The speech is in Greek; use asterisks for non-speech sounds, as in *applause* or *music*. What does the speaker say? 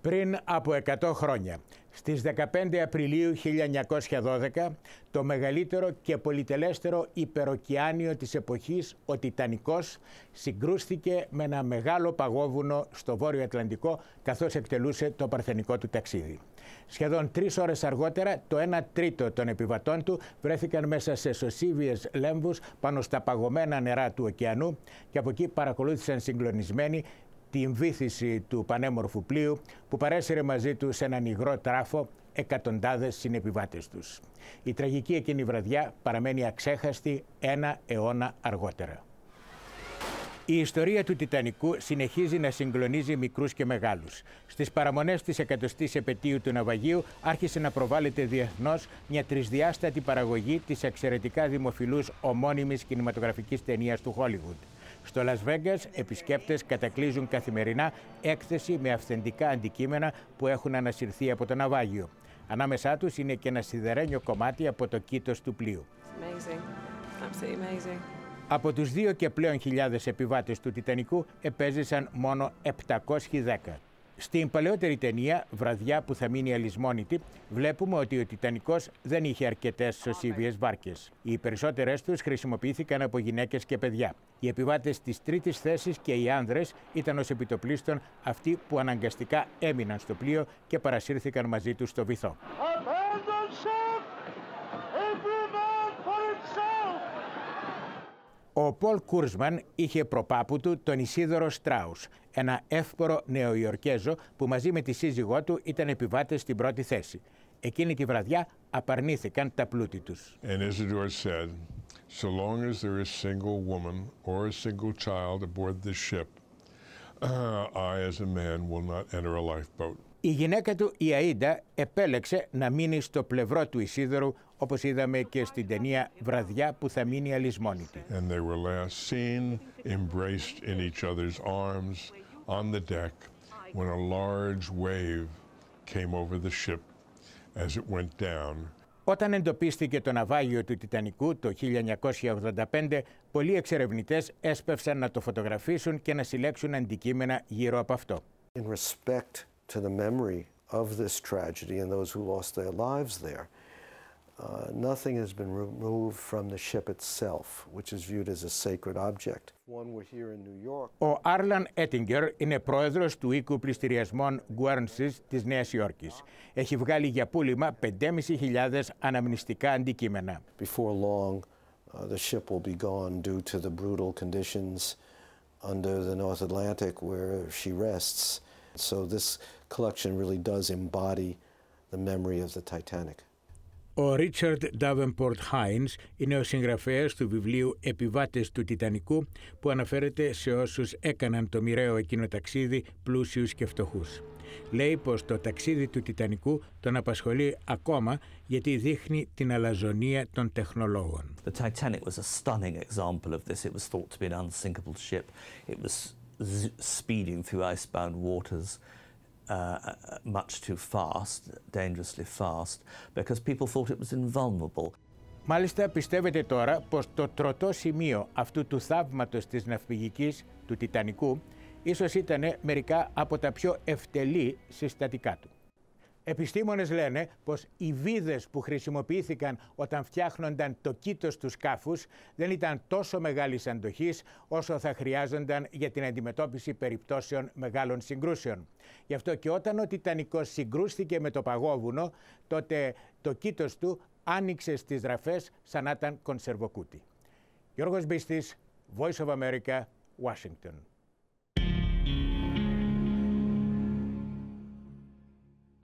Πριν από 100 χρόνια, στις 15 Απριλίου 1912, το μεγαλύτερο και πολυτελέστερο υπεροκειάνιο της εποχής, ο Τιτανικός, συγκρούστηκε με ένα μεγάλο παγόβουνο στο Βόρειο Ατλαντικό, καθώς εκτελούσε το παρθενικό του ταξίδι. Σχεδόν τρεις ώρες αργότερα, το 1 τρίτο των επιβατών του βρέθηκαν μέσα σε σωσίβιες λέμβους πάνω στα παγωμένα νερά του ωκεανού και από εκεί παρακολούθησαν συγκλονισμένοι την βύθιση του πανέμορφου πλοίου που παρέσυρε μαζί του σε έναν υγρό τράφο εκατοντάδες συνεπιβάτες τους. Η τραγική εκείνη βραδιά παραμένει αξέχαστη ένα αιώνα αργότερα. Η ιστορία του Τιτανικού συνεχίζει να συγκλονίζει μικρούς και μεγάλους. Στις παραμονές της εκατοστής επαιτίου του ναυαγίου άρχισε να προβάλλεται διεθνώς μια τρισδιάστατη παραγωγή της εξαιρετικά δημοφιλούς ομώνυμης κινηματογραφικής ταινίας του Χόλιγουντ. Στο Las Vegas, επισκέπτες κατακλείζουν καθημερινά έκθεση με αυθεντικά αντικείμενα που έχουν ανασυρθεί από το ναυάγιο. Ανάμεσά τους είναι και ένα σιδερένιο κομμάτι από το κήτος του πλοίου. Από τους δύο και πλέον χιλιάδες επιβάτες του Τιτανικού επέζησαν μόνο 710. Στην παλαιότερη ταινία, Βραδιά που θα μείνει αλυσμόνητη, βλέπουμε ότι ο Τιτανικός δεν είχε αρκετές σωσίβιες βάρκες. Οι περισσότερε τους χρησιμοποιήθηκαν από γυναίκες και παιδιά. Οι επιβάτες της τρίτης θέσης και οι άνδρες ήταν ως επιτοπλίστων αυτοί που αναγκαστικά έμειναν στο πλοίο και παρασύρθηκαν μαζί τους στο βυθό. Ο Πολ Κούρσμαν είχε προπάπου του τον Ισίδωρο Στράους, ένα εύπορο νεοϊορκέζο που μαζί με τη σύζυγό του ήταν επιβάτες στην πρώτη θέση. Εκείνη τη βραδιά απαρνήθηκαν τα πλούτη τους. And Isidore said, so long as there is single woman or a single child aboard this ship, uh, *clears throat* I as a man will not enter a lifeboat. Η γυναίκα του, η Αΐντα, επέλεξε να μείνει στο πλευρό του Ισίδωρου, όπως είδαμε και στην ταινία «Βραδιά που θα μείνει αλυσμόνητη». Όταν εντοπίστηκε το ναυάγιο του Τιτανικού το 1985, πολλοί εξερευνητές έσπευσαν να το φωτογραφίσουν και να συλλέξουν αντικείμενα γύρω από αυτό. to the memory of this tragedy and those who lost their lives there. Uh, nothing has been removed from the ship itself, which is viewed as a sacred object. One were here in New York. Ο Άρλαν Έτιγκερ είναι πρόεδρος του οίκου πληστηριασμών Guernsey της Νέας Υόρκης. Έχει βγάλει για πούλημα 5.500 αναμνηστικά αντικείμενα. Before long, uh, the ship will be gone due to the brutal conditions under the North Atlantic where she rests. So this collection really does embody the memory of the Titanic. Ο Ρίτσαρντ Ντάβενπορτ Χάινς είναι ο συγγραφέας του βιβλίου «Επιβάτες του Τιτανικού» που αναφέρεται σε όσους έκαναν το μοιραίο εκείνο ταξίδι πλούσιους και φτωχούς. Λέει πως το ταξίδι του Τιτανικού τον απασχολεί ακόμα γιατί δείχνει την αλαζονία των τεχνολόγων. The Titanic was a stunning example of this. It was thought to be an unsinkable ship. It was speeding through icebound waters uh, uh, much too fast, dangerously fast, because people thought it was invulnerable. Μάλιστα πιστεύετε τώρα πως το τροτό σημείο αυτού του θαύματος της ναυπηγικής του Τιτανικού ίσως ήταν μερικά από τα πιο ευτελή συστατικά του. Επιστήμονες λένε πως οι βίδες που χρησιμοποιήθηκαν όταν φτιάχνονταν το κήτος του σκάφους δεν ήταν τόσο μεγάλης αντοχής όσο θα χρειάζονταν για την αντιμετώπιση περιπτώσεων μεγάλων συγκρούσεων. Γι' αυτό και όταν ο Τιτανικός συγκρούστηκε με το παγόβουνο, τότε το κήτος του άνοιξε στις ραφές σαν να ήταν κονσερβοκούτι. Γιώργος Μπίστης, Voice of America, Washington.